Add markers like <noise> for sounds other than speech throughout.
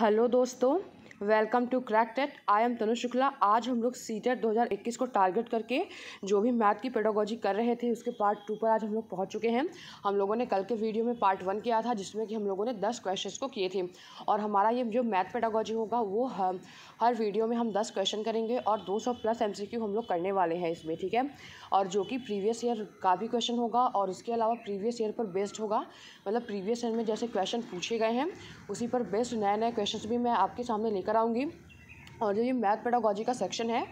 hello दोस्तों welcome to crack TET I am Tanu Shukla आज हम लोग सी 2021 को टारगेट करके जो भी मैथ की पेडोगोजी कर रहे थे उसके पार्ट टू पर आज हम लोग पहुंच चुके हैं हम लोगों ने कल के वीडियो में पार्ट वन किया था जिसमें कि हम लोगों ने दस क्वेश्चंस को किए थे और हमारा ये जो मैथ पेडोगोजी होगा वो हम हर वीडियो में हम दस क्वेश्चन करेंगे और दो सौ प्लस एम हम लोग करने वाले हैं इसमें ठीक है और जो कि प्रीवियस ईयर का भी क्वेश्चन होगा और उसके अलावा प्रीवियस ईयर पर बेस्ड होगा मतलब प्रीवियस ईयर में जैसे क्वेश्चन पूछे गए हैं उसी पर बेस्ड नए नए क्वेश्चन भी मैं आपके सामने लेकर लेकर आऊँगी और जो ये मैथ पेडागोजी का सेक्शन है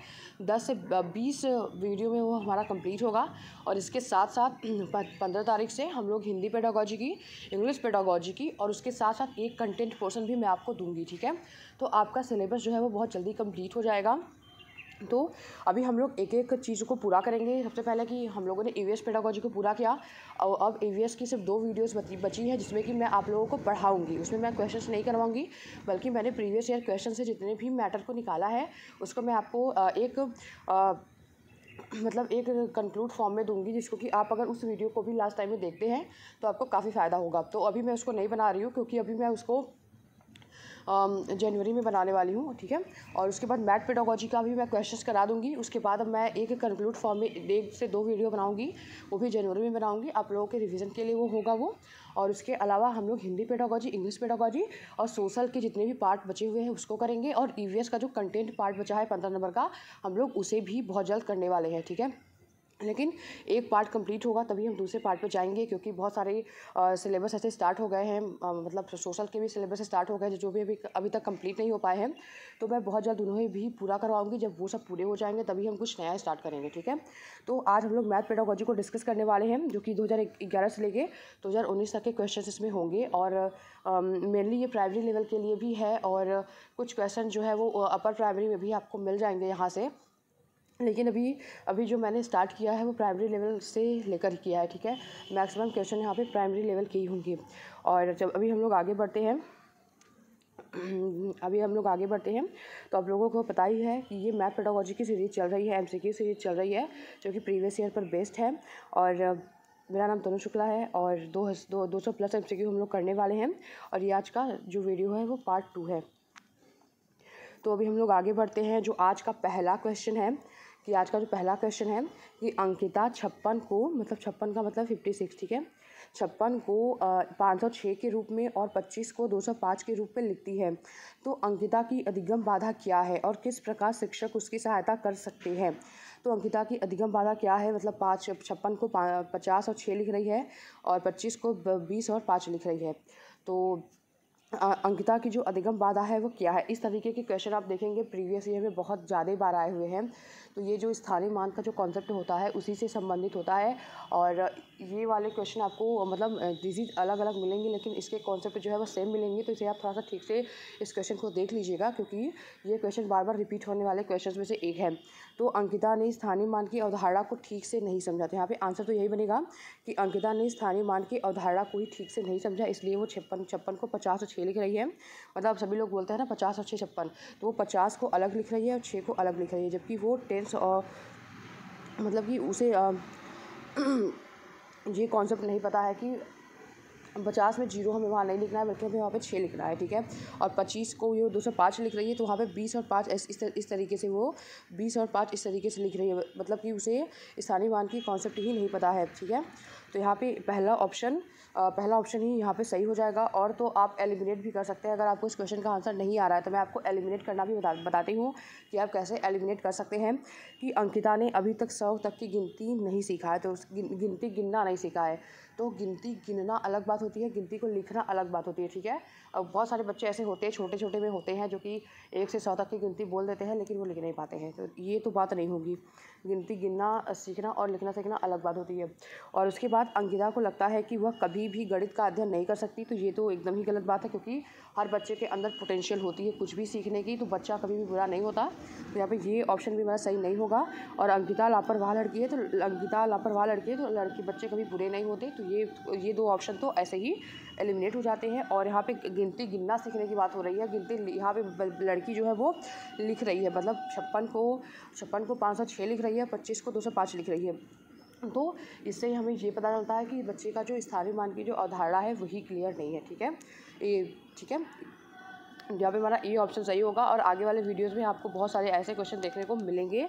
10 से 20 वीडियो में वो हमारा कंप्लीट होगा और इसके साथ साथ 15 <clears throat> तारीख से हम लोग हिंदी पेडागोजी की इंग्लिश पेडागोजी की और उसके साथ साथ एक कंटेंट पोर्सन भी मैं आपको दूंगी ठीक है तो आपका सिलेबस जो है वो बहुत जल्दी कंप्लीट हो जाएगा तो अभी हम लोग एक एक चीज़ को पूरा करेंगे सबसे पहले कि हम लोगों ने ई वी पेडागोजी को पूरा किया और अब ई की सिर्फ दो वीडियोस बची बची हैं जिसमें कि मैं आप लोगों को पढ़ाऊँगी उसमें मैं क्वेश्चंस नहीं करवाऊंगी बल्कि मैंने प्रीवियस ईयर क्वेश्चन से जितने भी मैटर को निकाला है उसको मैं आपको एक आ, मतलब एक कंक्लूड फॉर्म में दूंगी जिसको कि आप अगर उस वीडियो को भी लास्ट टाइम में देखते हैं तो आपको काफ़ी फ़ायदा होगा तो अभी मैं उसको नहीं बना रही हूँ क्योंकि अभी मैं उसको जनवरी में बनाने वाली हूँ ठीक है और उसके बाद मैथ पेडोगॉजी का भी मैं क्वेश्चन करा दूँगी उसके बाद अब मैं एक कंक्लूड फॉर्म में एक से दो वीडियो बनाऊँगी वो भी जनवरी में बनाऊँगी आप लोगों के रिविज़न के लिए वो होगा वो और उसके अलावा हम लोग हिंदी पेडागोजी इंग्लिश पेडागोजी और सोशल के जितने भी पार्ट बचे हुए हैं उसको करेंगे और ई e का जो कंटेंट पार्ट बचा है पंद्रह नंबर का हम लोग उसे भी बहुत जल्द करने वाले हैं ठीक है लेकिन एक पार्ट कंप्लीट होगा तभी हम दूसरे पार्ट पे जाएंगे क्योंकि बहुत सारे सिलेबस ऐसे स्टार्ट हो गए हैं मतलब सोशल के भी सिलेबस स्टार्ट हो गए जो भी अभी अभी तक कंप्लीट नहीं हो पाए हैं तो मैं बहुत जल्द उन्हें भी पूरा करवाऊंगी जब वो सब पूरे हो जाएंगे तभी हम कुछ नया स्टार्ट करेंगे ठीक है तो आज हम लोग मैथ पेडोलॉजी को डिस्कस करने वाले हैं जो कि दो से लेके दो तक के क्वेश्चन इसमें होंगे और मेनली ये प्राइमरी लेवल के लिए भी है और कुछ क्वेश्चन जो है वो अपर प्राइमरी में भी आपको मिल जाएंगे यहाँ से लेकिन अभी अभी जो मैंने स्टार्ट किया है वो प्राइमरी लेवल से लेकर किया है ठीक है मैक्सिमम क्वेश्चन यहाँ पे प्राइमरी लेवल के ही होंगे और जब अभी हम लोग आगे बढ़ते हैं अभी हम लोग आगे बढ़ते हैं तो आप लोगों को पता ही है कि ये मैथ पेडोलॉजी की सीरीज़ चल रही है एमसीक्यू सीरीज़ चल रही है जो कि प्रीवियस ईयर पर बेस्ड है और मेरा नाम तनु शुक्ला है और दो दो दो सौ प्लस एम हम लोग करने वाले हैं और ये आज का जो वीडियो है वो पार्ट टू है तो अभी हम लोग आगे बढ़ते हैं जो आज का पहला क्वेश्चन है कि आज का जो पहला क्वेश्चन है कि अंकिता छप्पन को मतलब छप्पन का मतलब फिफ्टी सिक्स ठीक है छप्पन को पाँच सौ छः के रूप में और पच्चीस को दो सौ पाँच के रूप में लिखती है तो अंकिता की अधिगम बाधा क्या है और किस प्रकार शिक्षक उसकी सहायता कर सकते हैं तो अंकिता की अधिगम बाधा क्या है मतलब पाँच छप्पन को पचास और छः लिख रही है और पच्चीस को बीस और पाँच लिख रही है तो अंकिता की जो अधिगम बाधा है वो क्या है इस तरीके के क्वेश्चन आप देखेंगे प्रीवियस ईयर में बहुत ज़्यादा बार आए हुए हैं तो ये जो स्थानीय मान का जो कॉन्सेप्ट होता है उसी से संबंधित होता है और ये वाले क्वेश्चन आपको मतलब डिजीज़ अलग अलग मिलेंगे लेकिन इसके कॉन्सेप्ट जो है वो सेम मिलेंगे तो इसे आप थोड़ा सा ठीक से इस क्वेश्चन को देख लीजिएगा क्योंकि ये क्वेश्चन बार बार रिपीट होने वाले क्वेश्चन में से एक है तो अंकिता ने स्थानीय मान की अवधारणा को ठीक से नहीं समझा तो यहाँ पर आंसर तो यही बनेगा कि अंकिता ने स्थानीय मान की अवधारणा को ही ठीक से नहीं समझा इसलिए वो छप्पन छप्पन को पचास और छः लिख रही है मतलब सभी लोग बोलते हैं ना पचास और छः छप्पन तो वो पचास को अलग लिख रही है और छः को अलग लिख रही है जबकि वो टेन कॉन्सेप्ट्स मतलब कि उसे ये कॉन्सेप्ट नहीं पता है कि पचास में जीरो हमें वहाँ नहीं लिखना है बल्कि हमें वहाँ पे छः लिखना है ठीक है और पच्चीस को ये दो सौ पाँच लिख रही है तो वहाँ पे बीस और पाँच इस तर, इस तरीके से वो बीस और पाँच इस तरीके से लिख रही है मतलब कि उसे स्थानीय वाहन की कॉन्सेप्ट ही नहीं पता है ठीक है तो यहाँ पे पहला ऑप्शन पहला ऑप्शन ही यहाँ पे सही हो जाएगा और तो आप एलिमिनेट भी कर सकते हैं अगर आपको इस क्वेश्चन का आंसर नहीं आ रहा है तो मैं आपको एलिमिनेट करना भी बता बताती हूँ कि आप कैसे एलिमिनेट कर सकते हैं कि अंकिता ने अभी तक सौ तक की गिनती नहीं सीखा है तो गिनती गिनना नहीं सीखा है तो गिनती गिनना अलग बात होती है गिनती को लिखना अलग बात होती है ठीक है अब बहुत सारे बच्चे ऐसे होते हैं छोटे छोटे में होते हैं जो कि एक से सौ तक की गिनती बोल देते हैं लेकिन वो लिख नहीं पाते हैं तो ये तो बात नहीं होगी गिनती गिनना सीखना और लिखना सीखना अलग बात होती है और उसके बाद अंगिदा को लगता है कि वह कभी भी गणित का अध्ययन नहीं कर सकती तो ये तो एकदम ही गलत बात है क्योंकि हर बच्चे के अंदर पोटेंशियल होती है कुछ भी सीखने की तो बच्चा कभी भी बुरा नहीं होता तो यहाँ पर ये ऑप्शन भी मेरा सही नहीं होगा और अंकिता लापरवाह लड़की है तो अंकिता लापरवाह लड़की है तो लड़की बच्चे कभी बुरे नहीं होते तो ये ये दो ऑप्शन तो ऐसे ही एलिमिनेट हो जाते हैं और यहाँ पे गिनती गिनना सीखने की बात हो रही है गिनती यहाँ पे लड़की जो है वो लिख रही है मतलब छप्पन को छप्पन को पाँच सौ छः लिख रही है पच्चीस को दो सौ पाँच लिख रही है तो इससे हमें ये पता चलता है कि बच्चे का जो स्थानीय मान की जो अवधारणा है वही क्लियर नहीं है ठीक है ये ठीक है यहाँ पे हमारा ये ऑप्शन सही होगा और आगे वाले वीडियोस में आपको बहुत सारे ऐसे क्वेश्चन देखने को मिलेंगे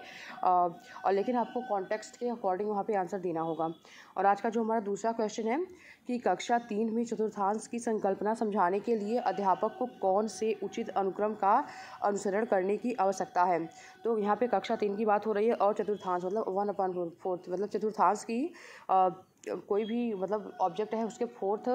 और लेकिन आपको कॉन्टेक्स्ट के अकॉर्डिंग वहाँ पे आंसर देना होगा और आज का जो हमारा दूसरा क्वेश्चन है कि कक्षा तीन में चतुर्थांश की संकल्पना समझाने के लिए अध्यापक को कौन से उचित अनुक्रम का अनुसरण करने की आवश्यकता है तो यहाँ पर कक्षा तीन की बात हो रही है और चतुर्थांश मतलब वन अपन फोर्थ मतलब चतुर्थांश की कोई भी मतलब ऑब्जेक्ट है उसके फोर्थ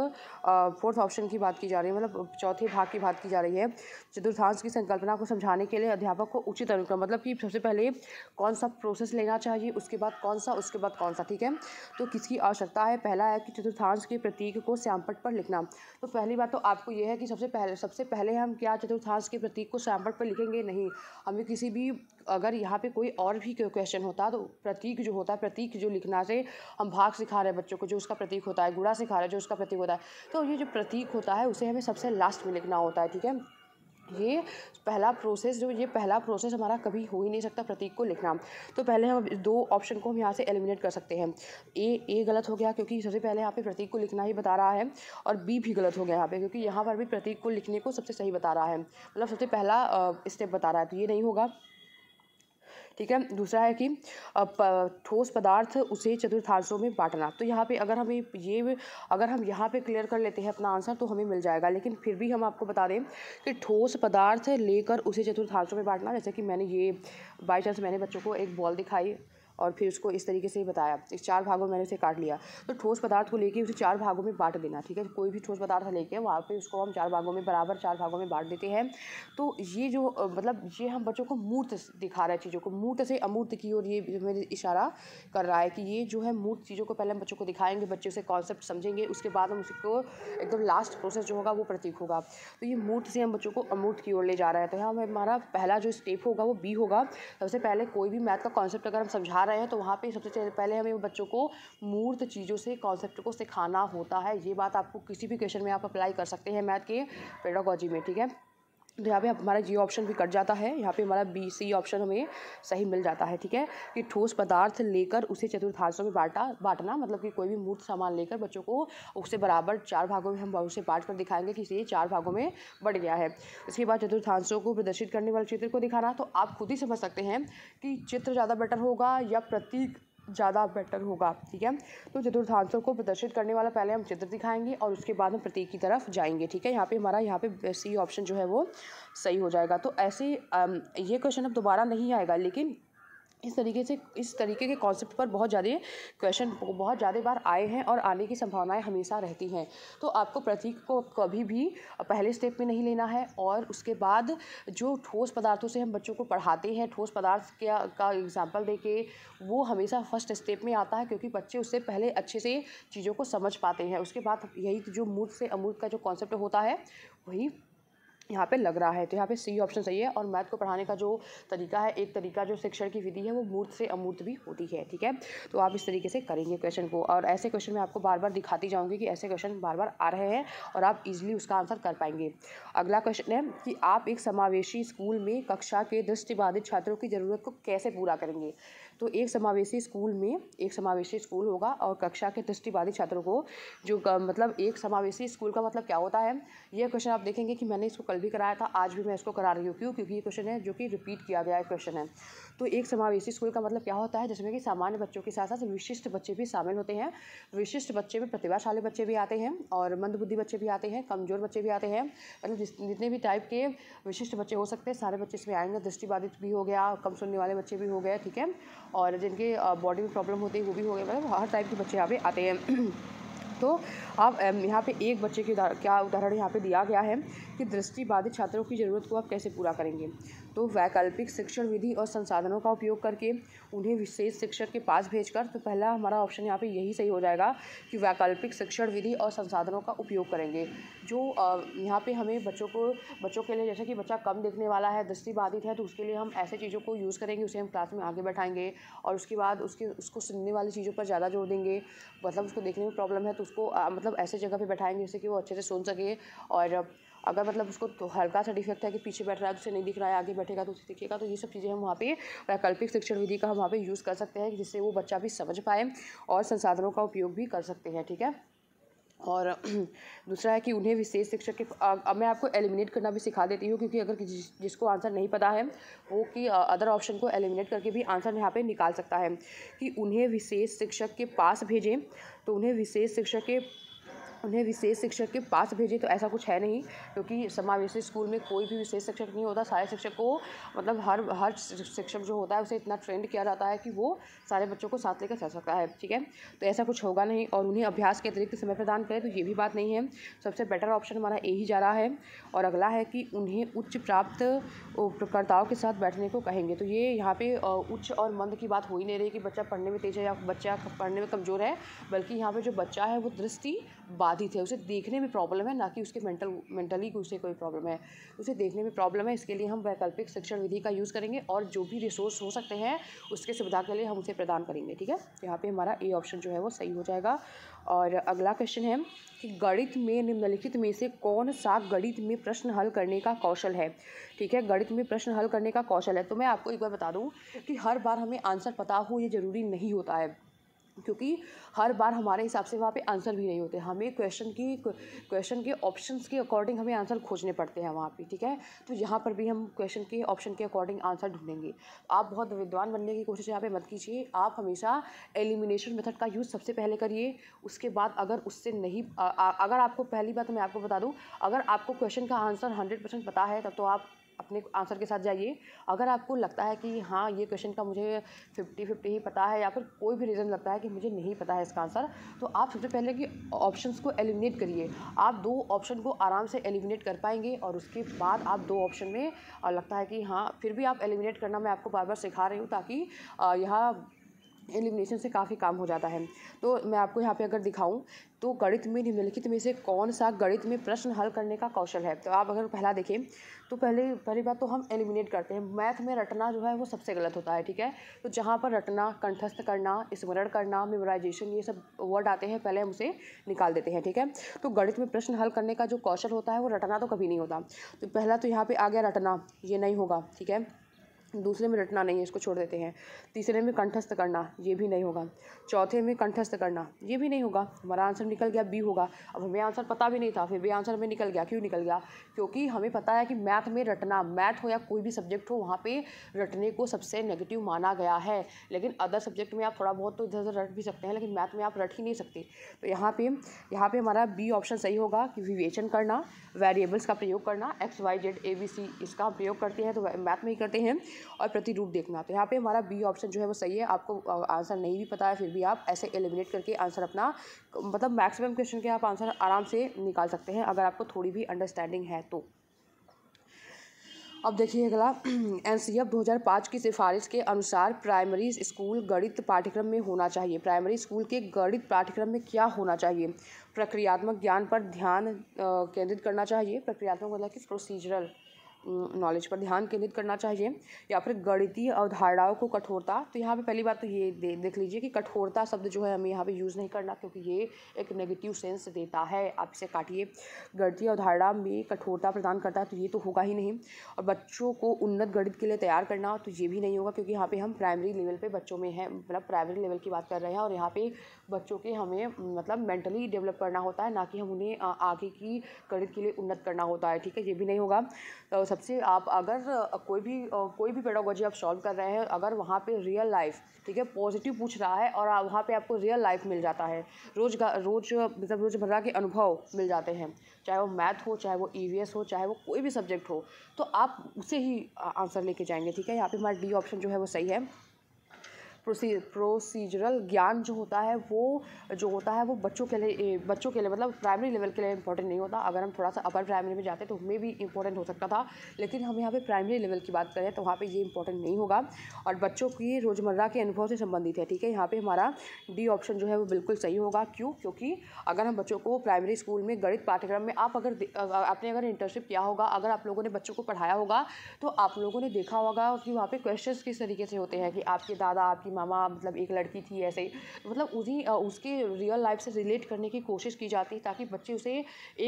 फोर्थ ऑप्शन की बात की जा रही है मतलब चौथे भाग की बात की जा रही है चतुर्थांश की संकल्पना को समझाने के लिए अध्यापक को उचित अनुक्रम मतलब कि सबसे पहले कौन सा प्रोसेस लेना चाहिए उसके बाद कौन सा उसके बाद कौन सा ठीक है तो किसकी आवश्यकता है पहला है कि चतुर्थांश के प्रतीक को श्यामपट पर लिखना तो पहली बात तो आपको यह है कि सबसे पहले सबसे पहले हम क्या चतुर्थांश के प्रतीक को श्यामपट पर लिखेंगे नहीं हमें किसी भी अगर यहाँ पे कोई और भी क्वेश्चन होता तो प्रतीक जो होता है प्रतीक जो लिखना से हम भाग सिखा रहे हैं बच्चों को जो उसका प्रतीक होता है गुड़ा सिखा रहे हैं जो उसका प्रतीक होता है तो ये जो प्रतीक होता है उसे हमें सबसे लास्ट में लिखना होता है ठीक है ये पहला प्रोसेस जो ये पहला प्रोसेस हमारा कभी हो ही नहीं सकता प्रतीक को लिखना तो पहले हम दो ऑप्शन को हम यहाँ से एलिमिनेट कर सकते हैं ए ए गलत हो गया क्योंकि सबसे पहले यहाँ पे प्रतीक को लिखना ही बता रहा है और बी भी गलत हो गया यहाँ पे क्योंकि यहाँ पर भी प्रतीक को लिखने को सबसे सही बता रहा है मतलब सबसे पहला स्टेप बता रहा है तो ये नहीं होगा ठीक है दूसरा है कि ठोस पदार्थ उसे चतुर्थांशों में बांटना तो यहाँ पे अगर हमें ये अगर हम यहाँ पे क्लियर कर लेते हैं अपना आंसर तो हमें मिल जाएगा लेकिन फिर भी हम आपको बता दें कि ठोस पदार्थ लेकर उसे चतुर्थांशों में बांटना जैसे कि मैंने ये बाई चांस मैंने बच्चों को एक बॉल दिखाई और फिर उसको इस तरीके से ही बताया चार भागों में मैंने उसे काट लिया तो ठोस पदार्थ को लेके उसे चार भागों में बांट देना ठीक है कोई भी ठोस पदार्थ लेके वहाँ पे उसको हम चार भागों में बराबर चार भागों में बांट देते हैं तो ये जो मतलब ये हम बच्चों को मूर्त दिखा रहे हैं चीज़ों को मूर्त से अमूर्त की ओर ये मेरे इशारा कर रहा है कि ये जो है मूर्त चीज़ों को पहले हम बच्चों को दिखाएंगे बच्चे उसे कॉन्सेप्ट समझेंगे उसके बाद हम उसको एकदम लास्ट प्रोसेस जो होगा वो प्रतीक होगा तो ये मूर्त से हम बच्चों को अमूर्त की ओर ले जा रहा है तो हम हमारा पहला जो स्टेप होगा वो बी होगा सबसे पहले कोई भी मैथ का कॉन्सेप्ट अगर हम समझा आ रहे हैं तो वहाँ पे सबसे पहले हमें बच्चों को मूर्त चीज़ों से कॉन्सेप्ट को सिखाना होता है ये बात आपको किसी भी क्वेश्चन में आप अप्लाई कर सकते हैं मैथ के पेडोगॉजी में ठीक है तो यहाँ पे हमारा ये ऑप्शन भी कट जाता है यहाँ पे हमारा बी सी ऑप्शन हमें सही मिल जाता है ठीक है कि ठोस पदार्थ लेकर उसे चतुर्थांशों में बांटा बांटना मतलब कि कोई भी मूर्त सामान लेकर बच्चों को उसे बराबर चार भागों में हम उसे बांट कर दिखाएंगे कि ये चार भागों में बढ़ गया है इसके बाद चतुर्थांशों को प्रदर्शित करने वाले चित्र को दिखाना तो आप खुद ही समझ सकते हैं कि चित्र ज़्यादा बेटर होगा या प्रतीक ज़्यादा बेटर होगा ठीक है तो चतुर्थांशों को प्रदर्शित करने वाला पहले हम चित्र दिखाएंगे और उसके बाद हम प्रतीक की तरफ जाएंगे ठीक है यहाँ पे हमारा यहाँ पे सी ऑप्शन जो है वो सही हो जाएगा तो ऐसे ये क्वेश्चन अब दोबारा नहीं आएगा लेकिन इस तरीके से इस तरीके के कॉन्सेप्ट पर बहुत ज़्यादा क्वेश्चन बहुत ज़्यादा बार आए हैं और आने की संभावनाएं हमेशा रहती हैं तो आपको प्रतीक को कभी भी पहले स्टेप में नहीं लेना है और उसके बाद जो ठोस पदार्थों से हम बच्चों को पढ़ाते हैं ठोस पदार्थ क्या का एग्ज़ाम्पल दे के वो हमेशा फर्स्ट स्टेप में आता है क्योंकि बच्चे उससे पहले अच्छे से चीज़ों को समझ पाते हैं उसके बाद यही जो मूर्त से अमूर्त का जो कॉन्सेप्ट होता है वही यहाँ पे लग रहा है तो यहाँ पे सी ऑप्शन सही है और मैथ को पढ़ाने का जो तरीका है एक तरीका जो शिक्षण की विधि है वो मूर्त से अमूर्त भी होती है ठीक है तो आप इस तरीके से करेंगे क्वेश्चन को और ऐसे क्वेश्चन मैं आपको बार बार दिखाती जाऊँगी कि ऐसे क्वेश्चन बार बार आ रहे हैं और आप इजिली उसका आंसर कर पाएंगे अगला क्वेश्चन है कि आप एक समावेशी स्कूल में कक्षा के दृष्टिबाधित छात्रों की ज़रूरत को कैसे पूरा करेंगे तो एक समावेशी स्कूल में एक समावेशी स्कूल होगा और कक्षा के दृष्टिवादी छात्रों को जो मतलब एक समावेशी स्कूल का मतलब क्या होता है यह क्वेश्चन आप देखेंगे कि मैंने इसको कल भी कराया था आज भी मैं इसको करा रही हूँ क्यों क्योंकि ये क्वेश्चन है जो कि रिपीट किया गया क्वेश्चन है तो एक समावेशी स्कूल का मतलब क्या होता है जिसमें कि सामान्य बच्चों के साथ साथ विशिष्ट बच्चे भी शामिल होते हैं विशिष्ट बच्चे में प्रतिभाशाली बच्चे भी आते हैं और मंदबुद्धि बच्चे भी आते हैं कमज़ोर बच्चे भी आते हैं मतलब जितने भी टाइप के विशिष्ट बच्चे हो सकते हैं सारे बच्चे इसमें आएंगे दृष्टिबाधित भी हो गया कम सुनने वाले बच्चे भी हो गए ठीक है और जिनके बॉडी में प्रॉब्लम होती है वो भी हो गए मतलब हर टाइप के बच्चे यहाँ पे आते हैं <clears throat> तो आप यहाँ पे एक बच्चे के क्या उदाहरण यहाँ पे दिया गया है कि दृष्टिबाधित छात्रों की ज़रूरत को आप कैसे पूरा करेंगे तो वैकल्पिक शिक्षण विधि और संसाधनों का उपयोग करके उन्हें विशेष शिक्षक के पास भेजकर तो पहला हमारा ऑप्शन यहाँ पे यही सही हो जाएगा कि वैकल्पिक शिक्षण विधि और संसाधनों का उपयोग करेंगे जो यहाँ पे हमें बच्चों को बच्चों के लिए जैसे कि बच्चा कम देखने वाला है दृष्टि बाधित है तो उसके लिए हम ऐसे चीज़ों को यूज़ करेंगे उसे हम क्लास में आगे बैठाएंगे और उसके बाद उसके उसको सुनने वाली चीज़ों पर ज़्यादा जोर देंगे मतलब उसको देखने में प्रॉब्लम है तो उसको मतलब ऐसे जगह पर बैठाएंगे जिससे कि वो अच्छे से सुन सके और अगर मतलब उसको तो हल्का सा डिफेक्ट है कि पीछे बैठ रहा है तो उसे नहीं दिख रहा है आगे बैठेगा तो उसे दिखेगा तो ये सब चीज़ें हम वहाँ पे वैकल्पिक शिक्षण विधि का हम वहाँ पे यूज़ कर सकते हैं जिससे वो बच्चा भी समझ पाए और संसाधनों का उपयोग भी कर सकते हैं ठीक है और <clears throat> दूसरा है कि उन्हें विशेष शिक्षक के अब मैं आपको एलिमिनेट करना भी सिखा देती हूँ क्योंकि अगर जिस, जिसको आंसर नहीं पता है वो कि अदर ऑप्शन को एलिमिनेट करके भी आंसर यहाँ पे निकाल सकता है कि उन्हें विशेष शिक्षक के पास भेजें तो उन्हें विशेष शिक्षक के उन्हें विशेष शिक्षक के पास भेजें तो ऐसा कुछ है नहीं क्योंकि समावेशी स्कूल में कोई भी विशेष शिक्षक नहीं होता सारे शिक्षक को मतलब हर हर शिक्षक जो होता है उसे इतना ट्रेंड किया जाता है कि वो सारे बच्चों को साथ लेकर चल सकता है ठीक है तो ऐसा कुछ होगा नहीं और उन्हें अभ्यास के अतिरिक्त समय प्रदान करें तो ये भी बात नहीं है सबसे बेटर ऑप्शन हमारा यही जा रहा है और अगला है कि उन्हें उच्च प्राप्त उपकर्ताओं के साथ बैठने को कहेंगे तो ये यहाँ पे उच्च और मंद की बात हो ही नहीं रही कि बच्चा पढ़ने में तेज है या बच्चा पढ़ने में कमज़ोर है बल्कि यहाँ पे जो बच्चा है वो दृष्टि बाधित है उसे देखने में प्रॉब्लम है ना कि उसके मेंटल मेंटली उसे कोई प्रॉब्लम है उसे देखने में प्रॉब्लम है इसके लिए हम वैकल्पिक शिक्षण विधि का यूज़ करेंगे और जो भी रिसोर्स हो सकते हैं उसके सुविधा के लिए हम उसे प्रदान करेंगे ठीक है यहाँ पर हमारा ए ऑप्शन जो है वो सही हो जाएगा और अगला क्वेश्चन है कि गणित में निम्नलिखित में से कौन सा गणित में प्रश्न हल करने का कौशल है ठीक है गणित में प्रश्न हल करने का कौशल है तो मैं आपको एक बार बता दूँ कि हर बार हमें आंसर पता हो ये ज़रूरी नहीं होता है क्योंकि हर बार हमारे हिसाब से वहाँ पे आंसर भी नहीं होते हमें क्वेश्चन की क्वेश्चन के ऑप्शंस के अकॉर्डिंग हमें आंसर खोजने पड़ते हैं वहाँ पे ठीक है तो यहाँ पर भी हम क्वेश्चन के ऑप्शन के अकॉर्डिंग आंसर ढूंढेंगे आप बहुत विद्वान बनने की कोशिश यहाँ पे मत कीजिए आप हमेशा एलिमिनेशन मेथड का यूज़ सबसे पहले करिए उसके बाद अगर उससे नहीं अगर आपको पहली बात मैं आपको बता दूँ अगर आपको क्वेश्चन का आंसर हंड्रेड पता है तब तो आप अपने आंसर के साथ जाइए अगर आपको लगता है कि हाँ ये क्वेश्चन का मुझे फिफ्टी फिफ्टी ही पता है या फिर कोई भी रीज़न लगता है कि मुझे नहीं पता है इसका आंसर तो आप सबसे पहले कि ऑप्शंस को एलिमिनेट करिए आप दो ऑप्शन को आराम से एलिमिनेट कर पाएंगे और उसके बाद आप दो ऑप्शन में लगता है कि हाँ फिर भी आप एलिमिनेट करना मैं आपको बार बार सिखा रही हूँ ताकि यह एलिमिनेशन से काफ़ी काम हो जाता है तो मैं आपको यहाँ पे अगर दिखाऊं तो गणित में निम्नलिखित में से कौन सा गणित में प्रश्न हल करने का कौशल है तो आप अगर पहला देखें तो पहले पहली बात तो हम एलिमिनेट करते हैं मैथ में रटना जो है वो सबसे गलत होता है ठीक है तो जहाँ पर रटना कंठस्थ करना स्मरण करना मेमोराइजेशन ये सब वर्ड आते हैं पहले हम उसे निकाल देते हैं ठीक है तो गणित में प्रश्न हल करने का जो कौशल होता है वो रटना तो कभी नहीं होता तो पहला तो यहाँ पर आ गया रटना ये नहीं होगा ठीक है दूसरे में रटना नहीं है इसको छोड़ देते हैं तीसरे में कंठस्थ करना ये भी नहीं होगा चौथे में कंठस्थ करना ये भी नहीं होगा हमारा आंसर निकल गया बी होगा अब हमें आंसर पता भी नहीं था फिर भी आंसर हमें निकल गया क्यों निकल गया क्योंकि हमें पता है कि मैथ में रटना मैथ हो या कोई भी सब्जेक्ट हो वहाँ पर रटने को सबसे नेगेटिव माना गया है लेकिन अदर सब्जेक्ट में आप थोड़ा बहुत तो इधर उधर रट भी सकते हैं लेकिन मैथ में आप रट ही नहीं सकते तो यहाँ पर यहाँ पर हमारा बी ऑप्शन सही होगा कि विवेचन करना वेरिएबल्स का प्रयोग करना X Y Z A B C इसका प्रयोग करते हैं तो मैथ में ही करते हैं और प्रतिरूप देखना तो यहाँ पे हमारा बी ऑप्शन जो है वो सही है आपको आंसर नहीं भी पता है फिर भी आप ऐसे एलिमिनेट करके आंसर अपना मतलब मैक्सिमम क्वेश्चन के आप आंसर आराम से निकाल सकते हैं अगर आपको थोड़ी भी अंडरस्टैंडिंग है तो अब देखिए अगला एन सी एफ दो हज़ार पाँच की सिफारिश के अनुसार प्राइमरी स्कूल गणित पाठ्यक्रम में होना चाहिए प्राइमरी स्कूल के गणित पाठ्यक्रम में क्या होना चाहिए प्रक्रियात्मक ज्ञान पर ध्यान केंद्रित करना चाहिए प्रक्रियात्मक मतलब कि प्रोसीजरल नॉलेज पर ध्यान केंद्रित करना चाहिए या फिर गणितीय अवधारणाओं को कठोरता तो यहाँ पे पहली बात तो ये दे, देख लीजिए कि कठोरता शब्द जो है हमें यहाँ पे यूज़ नहीं करना क्योंकि ये एक नेगेटिव सेंस देता है आप इसे काटिए गणितीय अवधारणा में कठोरता प्रदान करता है तो ये तो होगा ही नहीं और बच्चों को उन्नत गणित के लिए तैयार करना तो ये भी नहीं होगा क्योंकि यहाँ पर हम प्राइमरी लेवल पर बच्चों में है मतलब प्राइमरी लेवल की बात कर रहे हैं और यहाँ पर बच्चों के हमें मतलब मेंटली डेवलप करना होता है ना कि हम उन्हें आगे की गणित के लिए उन्नत करना होता है ठीक है ये भी नहीं होगा तो सबसे आप अगर कोई भी कोई भी पेडोगोजी आप सॉल्व कर रहे हैं अगर वहाँ पे रियल लाइफ ठीक है पॉजिटिव पूछ रहा है और वहाँ पे आपको रियल लाइफ मिल जाता है रोज रोज मतलब रोज़मर्रा के अनुभव मिल जाते हैं चाहे वो मैथ हो चाहे वो ई e हो चाहे वो कोई भी सब्जेक्ट हो तो आप उसे ही आंसर लेके जाएंगे ठीक है यहाँ पर हमारा डी ऑप्शन जो है वो सही है प्रोसी प्रोसीजरल ज्ञान जो होता है वो जो होता है वो बच्चों के लिए बच्चों के लिए मतलब प्राइमरी लेवल के लिए इंपॉर्टेंट नहीं होता अगर हम थोड़ा सा अपर प्राइमरी में जाते तो हमें भी इंपॉर्टेंट हो सकता था लेकिन हम यहाँ पे प्राइमरी लेवल की बात करें तो वहाँ पे ये इंपॉर्टेंट नहीं होगा और बच्चों की रोज़मर्रा के अनुभव से संबंधित है ठीक है यहाँ पर हमारा डी ऑप्शन जो है वो बिल्कुल सही होगा क्यों क्योंकि अगर हम बच्चों को प्राइमरी स्कूल में गणित पाठ्यक्रम में आप अगर आपने अगर इंटर्नशिप किया होगा अगर आप लोगों ने बच्चों को पढ़ाया होगा तो आप लोगों ने देखा होगा कि वहाँ पर क्वेश्चन किस तरीके से होते हैं कि आपके दादा आपकी मामा मतलब एक लड़की थी ऐसे ही तो मतलब उन्हीं उसके रियल लाइफ से रिलेट करने की कोशिश की जाती है ताकि बच्चे उसे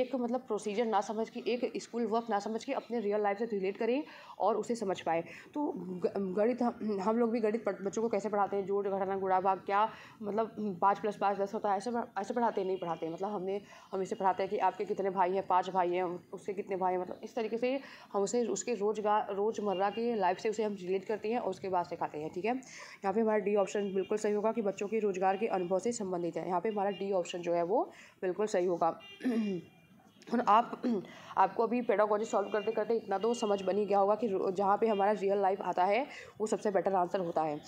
एक मतलब प्रोसीजर ना समझ के एक स्कूल वर्क ना समझ के अपने रियल लाइफ से रिलेट करें और उसे समझ पाए तो गणित हम, हम लोग भी गणित बच्चों को कैसे पढ़ाते हैं जोड़ घटाना गुड़ा भाग क्या मतलब पाँच प्लस पाँच दस होता है ऐसे ऐसे पढ़ाते नहीं पढ़ाते मतलब हमने हम इसे पढ़ाते हैं कि आपके कितने भाई हैं पाँच भाई हैं उसके कितने भाई हैं मतलब इस तरीके से हम उसे उसके रोजगार रोज़मर्रा के लाइफ से उसे हम रिलेट करते हैं और उसके बाद सिखाते हैं ठीक है यहाँ पे हमारे हमारा डी ऑप्शन बिल्कुल सही होगा कि बच्चों के रोजगार के अनुभव से संबंधित है यहाँ पे हमारा डी ऑप्शन जो है वो बिल्कुल सही होगा <clears throat> और आप <clears throat> आपको अभी पेडागोजी सॉल्व करते करते इतना तो समझ बन ही गया होगा कि जहाँ पे हमारा रियल लाइफ आता है वो सबसे बेटर आंसर होता है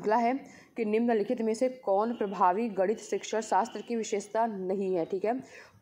अगला है कि निम्नलिखित में से कौन प्रभावी गणित शिक्षा शास्त्र की विशेषता नहीं है ठीक है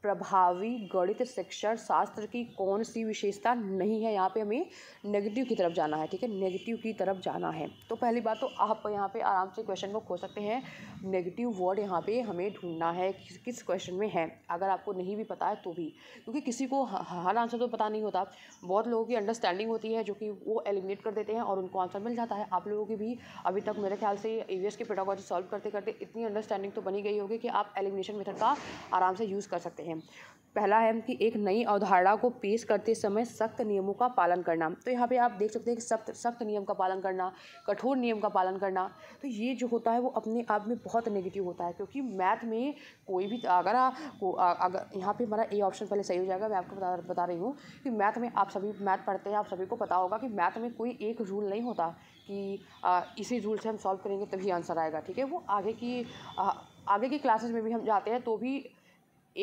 प्रभावी गणित शिक्षण शास्त्र की कौन सी विशेषता नहीं है यहाँ पे हमें नेगेटिव की तरफ जाना है ठीक है नेगेटिव की तरफ जाना है तो पहली बात तो आप यहाँ पे आराम से क्वेश्चन को खोल सकते हैं नेगेटिव वर्ड यहाँ पे हमें ढूंढना है किस किस क्वेश्चन में है अगर आपको नहीं भी पता है तो भी क्योंकि किसी को हर आंसर तो पता नहीं होता बहुत लोगों की अंडरस्टैंडिंग होती है जो कि वो एलिमिनेट कर देते हैं और उनको आंसर मिल जाता है आप लोगों की भी अभी तक मेरे ख्याल से वी के की सॉल्व करते करते इतनी अंडरस्टैंडिंग तो बनी गई होगी कि आप एलिमिनेशन मेथड का आराम से यूज़ कर सकते हैं हैं पहला है कि एक नई अवधारणा को पेश करते समय सख्त नियमों का पालन करना तो यहाँ पे आप देख सकते हैं कि सख्त सख्त नियम का पालन करना कठोर नियम का पालन करना तो ये जो होता है वो अपने आप में बहुत नेगेटिव होता है क्योंकि मैथ में कोई भी अगर अगर यहाँ पे हमारा ए ऑप्शन पहले सही हो जाएगा मैं आपको बता बता रही हूँ कि मैथ में आप सभी मैथ पढ़ते हैं आप सभी को पता होगा कि मैथ में कोई एक रूल नहीं होता कि आ, इसी रूल से हम सॉल्व करेंगे तभी आंसर आएगा ठीक है वो आगे की आ, आगे की क्लासेस में भी हम जाते हैं तो भी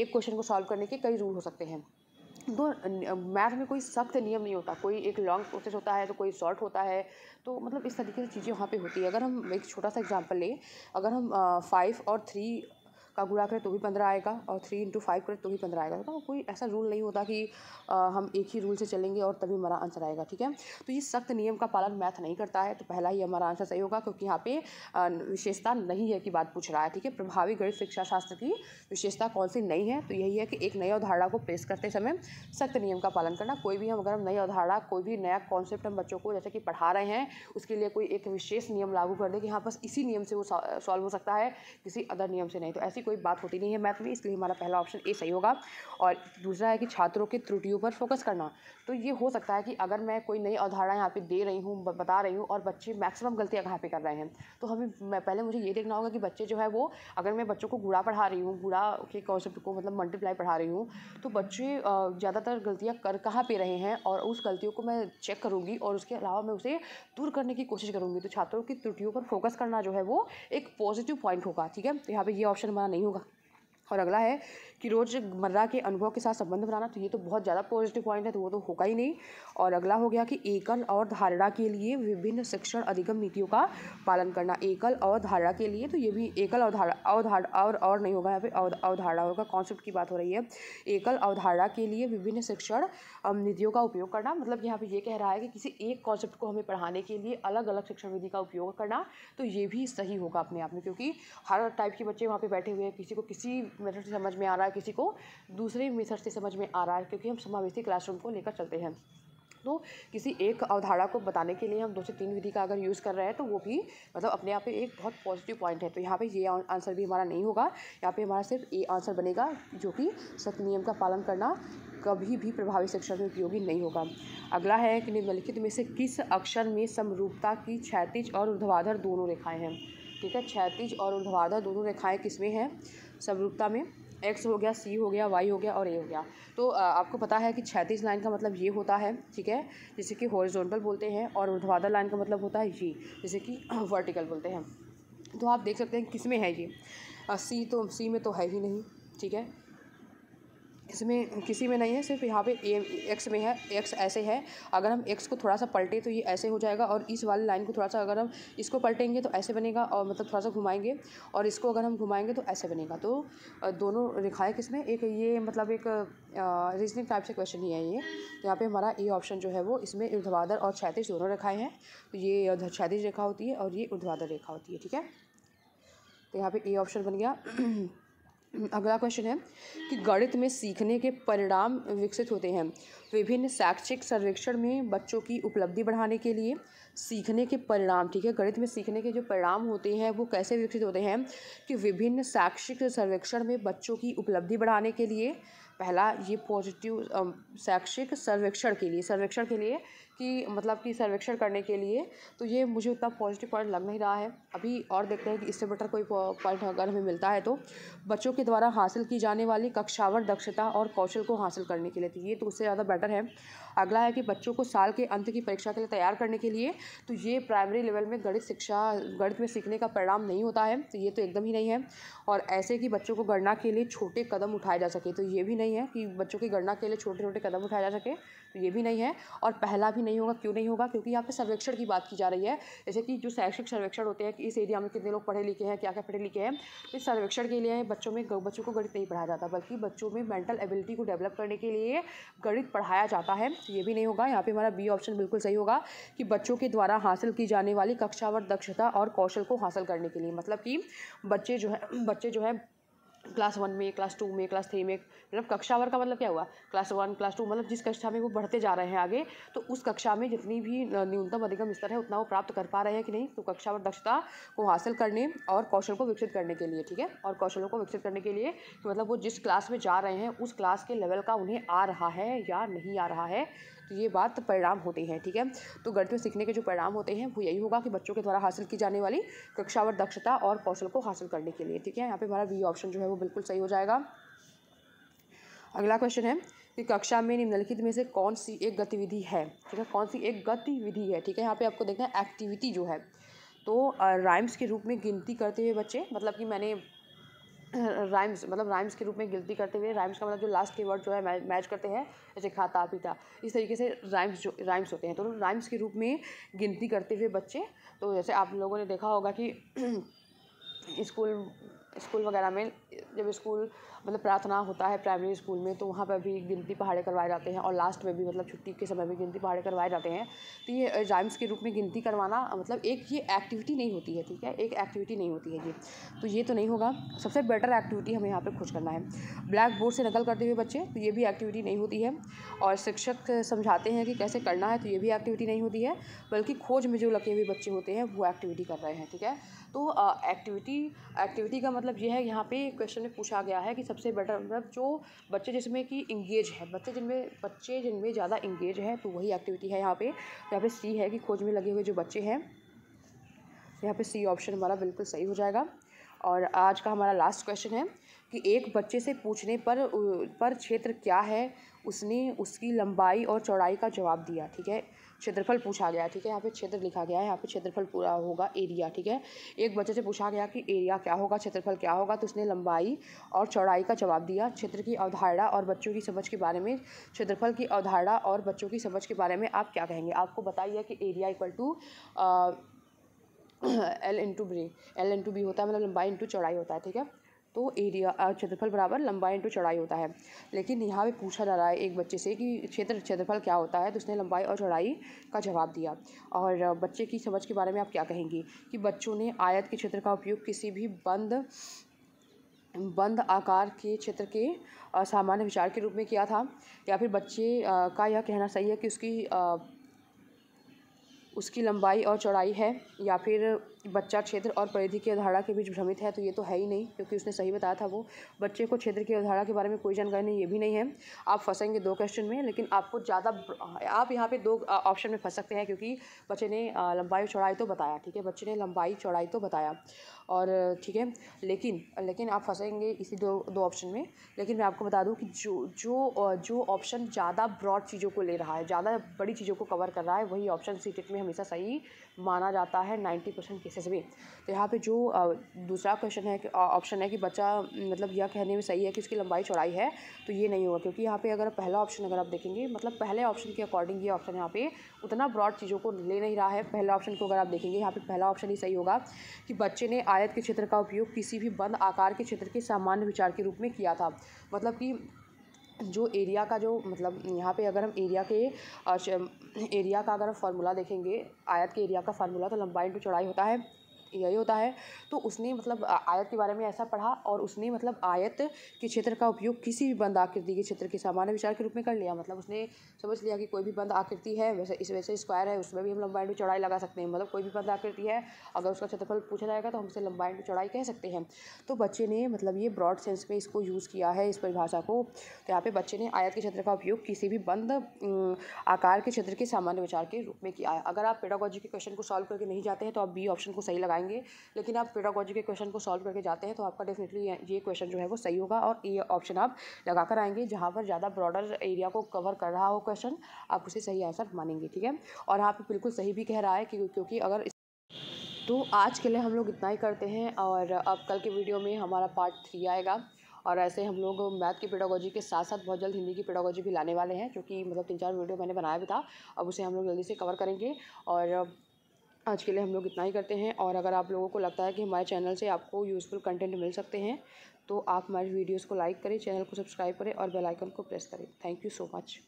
एक क्वेश्चन को सॉल्व करने के कई रूल हो सकते हैं तो मैथ में कोई सख्त नियम नहीं होता कोई एक लॉन्ग प्रोसेस होता है तो कोई शॉर्ट होता है तो मतलब इस तरीके से चीज़ें वहाँ पे होती है अगर हम एक छोटा सा एग्जांपल लें अगर हम फाइव और थ्री का गुणा करें तो भी पंद्रह आएगा और थ्री इंटू फाइव करें तो भी पंद्रह आएगा तो कोई ऐसा रूल नहीं होता कि आ, हम एक ही रूल से चलेंगे और तभी हमारा आंसर आएगा ठीक है तो ये सख्त नियम का पालन मैथ नहीं करता है तो पहला ही हमारा आंसर सही होगा क्योंकि यहाँ पे विशेषता नहीं है कि बात पूछ रहा है ठीक है प्रभावी गणित शिक्षा शास्त्र की विशेषता कौन सी नहीं है तो यही है कि एक नई अवधारणा को पेश करते समय सख्त नियम का पालन करना कोई भी हम अगर हम नई अवधारणा कोई भी नया कॉन्सेप्ट हम बच्चों को जैसे कि पढ़ा रहे हैं उसके लिए कोई एक विशेष नियम लागू कर दे कि हाँ बस इसी नियम से वो सॉल्व हो सकता है किसी अदर नियम से नहीं तो ऐसी कोई बात होती नहीं है मैथ में इसलिए हमारा पहला ऑप्शन ए सही होगा और दूसरा है कि छात्रों की त्रुटियों पर फोकस करना तो ये हो सकता है कि अगर मैं कोई नई अवधारणा यहाँ पे दे रही हूँ बता रही हूँ और बच्चे मैक्सिमम गलतियाँ कहाँ पे कर रहे हैं तो हमें मैं पहले मुझे ये देखना होगा कि बच्चे जो है वो अगर मैं बच्चों को गुड़ा पढ़ा रही हूँ गुड़ा के कॉन्सेप्ट को मतलब मल्टीप्लाई पढ़ा रही हूँ तो बच्चे ज़्यादातर गलतियाँ कर कहाँ पे रहे हैं और उस गलतियों को मैं चेक करूँगी और उसके अलावा मैं उसे दूर करने की कोशिश करूँगी तो छात्रों की त्रुटियों पर फोकस करना जो है वो एक पॉजिटिव पॉइंट होगा ठीक है तो यहाँ पर ये ऑप्शन हमारा नहीं होगा और अगला है कि रोज़मर्रा के अनुभव के साथ संबंध बनाना तो ये तो बहुत ज़्यादा पॉजिटिव पॉइंट है तो वो तो होगा ही नहीं और अगला हो गया कि एकल और धारणा के लिए विभिन्न शिक्षण अधिगम नीतियों का पालन करना एकल और धारणा के लिए तो ये भी एकल अवधारणा अवधार और और नहीं होगा यहाँ पे अवधारणा होगा कॉन्सेप्ट की बात हो रही है एकल अवधारणा के लिए विभिन्न शिक्षण नीतियों का उपयोग करना मतलब यहाँ पर ये कह रहा है कि किसी एक कॉन्सेप्ट को हमें पढ़ाने के लिए अलग अलग शिक्षण विधि का उपयोग करना तो ये भी सही होगा अपने आप में क्योंकि हर टाइप के बच्चे वहाँ पर बैठे हुए हैं किसी को किसी मेथड से समझ में आ रहा है किसी को दूसरे मेथड से समझ में आ रहा है क्योंकि हम समावेशी क्लासरूम को लेकर चलते हैं तो किसी एक अवधारणा को बताने के लिए हम दो से तीन विधि का अगर यूज़ कर रहे हैं तो वो भी मतलब अपने आप पे एक बहुत पॉजिटिव पॉइंट है तो यहाँ पे ये आंसर भी हमारा नहीं होगा यहाँ पे हमारा सिर्फ ए आंसर बनेगा जो कि सत्य नियम का पालन करना कभी भी प्रभावी शिक्षा में उपयोगी नहीं होगा अगला है कि निम्नलिखित में से किस अक्षर में समरूपता की क्षैतिज और ऊर्ध्वाधर दोनों रेखाएँ हैं ठीक है क्षैतिज और ऊर्ध्वाधर दोनों रेखाएँ किस में हैं समरूपता में एक्स हो गया सी हो गया वाई हो गया और ए हो गया तो आपको पता है कि छैतीस लाइन का मतलब ये होता है ठीक है जिसे कि हॉरिजॉन्टल बोलते हैं और ऊर्ध्वाधर लाइन का मतलब होता है ये जिसे कि वर्टिकल <clears throat> बोलते हैं तो आप देख सकते हैं किस में है ये सी तो सी में तो है ही नहीं ठीक है इसमें किसी में नहीं है सिर्फ यहाँ पे एक्स में है एक्स ऐसे है अगर हम एक्स को थोड़ा सा पलटे तो ये ऐसे हो जाएगा और इस वाली लाइन को थोड़ा सा अगर हम इसको पलटेंगे तो ऐसे बनेगा और मतलब थोड़ा सा घुमाएंगे और इसको अगर हम घुमाएंगे तो ऐसे बनेगा तो दोनों रेखाएँ किसमें एक ये मतलब एक रीजनिंग टाइप से क्वेश्चन ही है ये तो यहाँ पर हमारा ए ऑप्शन जो है वो इसमें उर्धवादर और छैतीस दोनों रेखाएँ हैं तो ये छैतीस रेखा होती है और ये उर्धवादर रेखा होती है ठीक है तो यहाँ पे ए ऑप्शन बन गया <clears throat> अगला क्वेश्चन है कि गणित में सीखने के परिणाम विकसित होते हैं विभिन्न शैक्षिक सर्वेक्षण में बच्चों की उपलब्धि बढ़ाने के लिए सीखने के परिणाम ठीक है गणित में सीखने के जो परिणाम होते हैं वो कैसे विकसित होते हैं कि विभिन्न शैक्षिक सर्वेक्षण में बच्चों की उपलब्धि बढ़ाने के लिए पहला ये पॉजिटिव शैक्षिक सर्वेक्षण के लिए सर्वेक्षण के लिए कि मतलब कि सर्वेक्षण करने के लिए तो ये मुझे उतना पॉजिटिव पॉइंट लग नहीं रहा है अभी और देखते हैं कि इससे बेटर कोई पॉइंट अगर हमें मिलता है तो बच्चों के द्वारा हासिल की जाने वाली कक्षावर दक्षता और कौशल को हासिल करने के लिए तो ये तो उससे ज़्यादा बेटर है अगला है कि बच्चों को साल के अंत की परीक्षा के लिए तैयार करने के लिए तो ये प्राइमरी लेवल में गणित शिक्षा गणित में सीखने का परिणाम नहीं होता है तो ये तो एकदम ही नहीं है और ऐसे कि बच्चों को गणना के लिए छोटे कदम उठाए जा सके तो ये भी नहीं है कि बच्चों की गणना के लिए छोटे छोटे कदम उठाए जा सके तो ये भी नहीं है और पहला भी नहीं नहीं होगा क्यों नहीं होगा क्योंकि यहाँ पे सर्वेक्षण की बात की जा रही है जैसे कि जो शैक्षिक सर्वेक्षण होते हैं कि इस एरिया में कितने लोग पढ़े लिखे हैं क्या क्या पढ़े लिखे हैं तो इस सर्वेक्षण के लिए बच्चों में बच्चों को गणित नहीं पढ़ाया जाता बल्कि बच्चों में मेंटल एबिलिटी को डेवलप करने के लिए गणित पढ़ाया जाता है ये भी नहीं होगा यहाँ पर हमारा बी ऑप्शन बिल्कुल सही होगा कि बच्चों के द्वारा हासिल की जाने वाली कक्षावर दक्षता और कौशल को हासिल करने के लिए मतलब कि बच्चे जो है बच्चे जो है क्लास वन में क्लास टू में क्लास थ्री में मतलब कक्षावर का मतलब क्या हुआ क्लास वन क्लास टू मतलब जिस कक्षा में वो बढ़ते जा रहे हैं आगे तो उस कक्षा में जितनी भी न्यूनतम अधिकम स्तर है उतना वो प्राप्त कर पा रहे हैं कि नहीं तो कक्षावर दक्षता को हासिल करने और कौशल को विकसित करने के लिए ठीक है और कौशलों को विकसित करने के लिए कि मतलब वो जिस क्लास में जा रहे हैं उस क्लास के लेवल का उन्हें आ रहा है या नहीं आ रहा है तो ये बात परिणाम होते हैं ठीक है तो गणित में सीखने के जो परिणाम होते हैं वो यही होगा कि बच्चों के द्वारा हासिल की जाने वाली कक्षावर दक्षता और कौशल को हासिल करने के लिए ठीक है यहाँ पर हमारा वी ऑप्शन जो है वो बिल्कुल सही हो जाएगा अगला क्वेश्चन है कि कक्षा में निम्नलिखित में से कौन सी एक गतिविधि है ठीक है कौन सी एक गतिविधि है ठीक है यहाँ पे आपको देखना है एक्टिविटी जो है तो राइम्स के रूप में गिनती करते हुए बच्चे मतलब कि मैंने राइम्स मतलब राइम्स के रूप में गिनती करते हुए राइम्स का मतलब जो लास्ट के वर्ड जो है मैच करते हैं जैसे खाता पीता इस तरीके से राइम्स जो राइम्स होते हैं तो राइम्स के रूप में गिनती करते हुए बच्चे तो जैसे आप लोगों ने देखा होगा कि स्कूल <clears throat> स्कूल वगैरह में जब स्कूल मतलब प्रार्थना होता है प्राइमरी स्कूल में तो वहाँ पर भी गिनती पहाड़े करवाए जाते हैं और लास्ट में भी मतलब छुट्टी के समय भी गिनती पहाड़े करवाए जाते हैं तो ये राइम्स के रूप में गिनती करवाना मतलब एक ये एक्टिविटी नहीं होती है ठीक है एक एक्टिविटी नहीं होती है ये तो ये तो नहीं होगा सबसे बेटर एक्टिविटी हमें यहाँ पर खोज करना है ब्लैक बोर्ड से नकल करते हुए बच्चे तो ये भी एक्टिविटी नहीं होती है और शिक्षक समझाते हैं कि कैसे करना है तो ये भी एक्टिविटी नहीं होती है बल्कि खोज में जो लगे हुए बच्चे होते हैं वो एक्टिविटी कर रहे हैं ठीक है तो एक्टिविटी एक्टिविटी का मतलब ये है यहाँ पे क्वेश्चन में पूछा गया है कि सबसे बेटर मतलब जो बच्चे जिसमें कि इंगेज है बच्चे जिनमें बच्चे जिनमें ज़्यादा इंगेज है तो वही एक्टिविटी है यहाँ पे यहाँ पे सी है कि खोज में लगे हुए जो बच्चे हैं यहाँ पे सी ऑप्शन हमारा बिल्कुल सही हो जाएगा और आज का हमारा लास्ट क्वेश्चन है कि एक बच्चे से पूछने पर पर क्षेत्र क्या है उसने उसकी लंबाई और चौड़ाई का जवाब दिया ठीक है क्षेत्रफल पूछा गया ठीक है यहाँ पे क्षेत्र लिखा गया है यहाँ पे क्षेत्रफल पूरा होगा एरिया ठीक है एक बच्चे से पूछा गया कि एरिया क्या होगा क्षेत्रफल क्या होगा तो उसने लंबाई और चौड़ाई का जवाब दिया क्षेत्र की अवधारणा और बच्चों की समझ के बारे में क्षेत्रफल की अवधारणा और बच्चों की समझ के बारे में आप क्या कहेंगे आपको बताइए कि area equal to L into B L into B होता है मतलब लंबाई इंटू चौड़ाई होता है ठीक है तो एरिया क्षेत्रफल बराबर लंबाई इंटू चौड़ाई होता है लेकिन यहाँ पे पूछा जा रहा है एक बच्चे से कि क्षेत्र क्षेत्रफल क्या होता है तो उसने लंबाई और चौड़ाई का जवाब दिया और बच्चे की समझ के बारे में आप क्या कहेंगी कि बच्चों ने आयत के क्षेत्र का उपयोग किसी भी बंद बंद आकार के क्षेत्र के सामान्य विचार के रूप में किया था या फिर बच्चे का यह कहना सही है कि उसकी उसकी लंबाई और चौड़ाई है या फिर बच्चा क्षेत्र और परिधि की अवधारणा के बीच भ्रमित है तो ये तो है ही नहीं क्योंकि उसने सही बताया था वो बच्चे को क्षेत्र की अवधारणा के बारे में कोई जानकारी नहीं ये भी नहीं है आप फंसेंगे दो क्वेश्चन में लेकिन आपको ज़्यादा आप यहाँ पे दो ऑप्शन में फंस सकते हैं क्योंकि बच्चे ने लंबाई चौड़ाई तो बताया ठीक है बच्चे ने लंबाई चौड़ाई तो बताया और ठीक है लेकिन लेकिन आप फंसेंगे इसी दो दो ऑप्शन में लेकिन मैं आपको बता दूँ कि जो जो जो ऑप्शन ज़्यादा ब्रॉड चीज़ों को ले रहा है ज़्यादा बड़ी चीज़ों को कवर कर रहा है वही ऑप्शन सी में हमेशा सही माना जाता है नाइन्टी परसेंट केसेस में तो यहाँ पे जो दूसरा क्वेश्चन है ऑप्शन है कि बच्चा मतलब यह कहने में सही है कि उसकी लंबाई चौड़ाई है तो ये नहीं होगा क्योंकि यहाँ पे अगर पहला ऑप्शन अगर आप देखेंगे मतलब पहले ऑप्शन के अकॉर्डिंग ये ऑप्शन यहाँ पे उतना ब्रॉड चीज़ों को ले नहीं रहा है पहला ऑप्शन को अगर आप देखेंगे यहाँ पर पहला ऑप्शन ही सही होगा कि बच्चे ने आयत के क्षेत्र का उपयोग किसी भी बंद आकार के क्षेत्र के सामान्य विचार के रूप में किया था मतलब कि जो एरिया का जो मतलब यहाँ पे अगर हम एरिया के एरिया का अगर हम फार्मूला देखेंगे आयत के एरिया का फार्मूला तो लंबाई इंटू चौड़ाई होता है यही होता है तो उसने मतलब आयत के बारे में ऐसा पढ़ा और उसने मतलब आयत के क्षेत्र का उपयोग किसी भी बंद आकृति के क्षेत्र के सामान्य विचार के रूप में कर लिया मतलब उसने समझ लिया कि कोई भी बंद आकृति है वैसे इस वैसे स्क्वायर है उसमें भी हम लंबाई में चौड़ाई लगा सकते हैं मतलब कोई भी बंद आकृति है अगर उसका क्षेत्रफल पूछा जाएगा तो हम उसे लंबाई में चौड़ाई कह सकते हैं तो बच्चे ने मतलब ये ब्रॉड सेंस में इसको यूज़ किया है इस परिभाषा को तो यहाँ पर बच्चे ने आयत के क्षेत्र का उपयोग किसी भी बंद आकार के क्षेत्र के सामान्य विचार के रूप में किया है अगर आप पेडागोजी के क्वेश्चन को सॉल्व करके नहीं जाते हैं तो आप बी ऑप्शन को सही लगाएंगे आएंगे लेकिन आप पेडागोजी के क्वेश्चन को सॉल्व करके जाते हैं तो आपका डेफिनेटली ये क्वेश्चन जो है वो सही होगा और ये ऑप्शन आप लगा कर आएंगे जहाँ पर ज़्यादा ब्रॉडर एरिया को कवर कर रहा हो क्वेश्चन आप उसे सही आंसर मानेंगे ठीक है और आप बिल्कुल सही भी कह रहा है कि क्योंकि अगर तो आज के लिए हम लोग इतना ही करते हैं और अब कल के वीडियो में हमारा पार्ट थ्री आएगा और ऐसे हम लोग मैथ की पेडागोजी के साथ साथ बहुत जल्द हिंदी की पेडागोजी भी लाने वाले हैं जो कि मतलब तीन चार वीडियो मैंने बनाया भी था अब उसे हम लोग जल्दी से कवर करेंगे और आज के लिए हम लोग इतना ही करते हैं और अगर आप लोगों को लगता है कि हमारे चैनल से आपको यूज़फुल कंटेंट मिल सकते हैं तो आप हमारे वीडियोज़ को लाइक करें चैनल को सब्सक्राइब करें और बेलाइकन को प्रेस करें थैंक यू सो मच